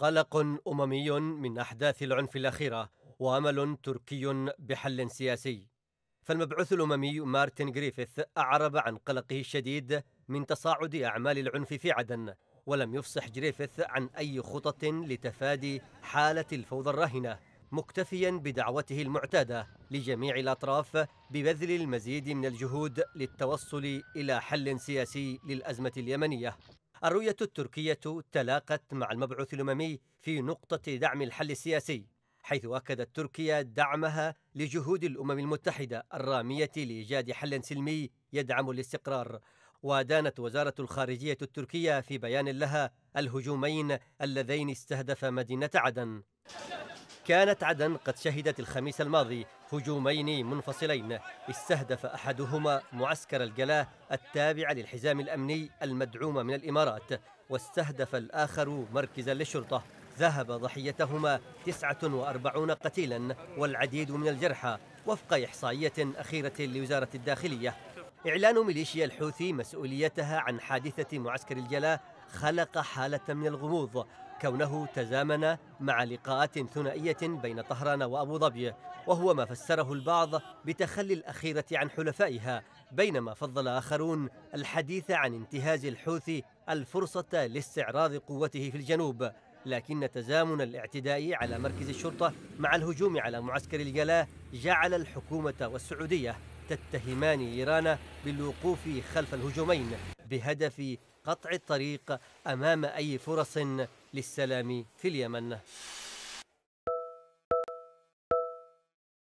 قلق أممي من أحداث العنف الأخيرة وأمل تركي بحل سياسي فالمبعوث الأممي مارتن غريفيث أعرب عن قلقه الشديد من تصاعد أعمال العنف في عدن ولم يفصح جريفيث عن أي خطط لتفادي حالة الفوضى الراهنة مكتفيا بدعوته المعتاده لجميع الاطراف ببذل المزيد من الجهود للتوصل الى حل سياسي للازمه اليمنيه. الرؤيه التركيه تلاقت مع المبعوث الاممي في نقطه دعم الحل السياسي، حيث اكدت تركيا دعمها لجهود الامم المتحده الراميه لايجاد حل سلمي يدعم الاستقرار ودانت وزارة الخارجية التركية في بيان لها الهجومين اللذين استهدف مدينة عدن كانت عدن قد شهدت الخميس الماضي هجومين منفصلين استهدف احدهما معسكر الجلاه التابع للحزام الامني المدعوم من الامارات واستهدف الاخر مركزا للشرطه ذهب ضحيتهما 49 قتيلا والعديد من الجرحى وفق إحصائية أخيرة لوزارة الداخلية إعلان ميليشيا الحوثي مسؤوليتها عن حادثة معسكر الجلاء خلق حالة من الغموض كونه تزامن مع لقاءات ثنائية بين طهران وأبو ظبي وهو ما فسره البعض بتخلي الأخيرة عن حلفائها بينما فضل آخرون الحديث عن انتهاز الحوثي الفرصة لاستعراض قوته في الجنوب لكن تزامن الاعتداء على مركز الشرطة مع الهجوم على معسكر الجلاء جعل الحكومة والسعودية تتهمان إيران بالوقوف خلف الهجومين بهدف قطع الطريق أمام أي فرص للسلام في اليمن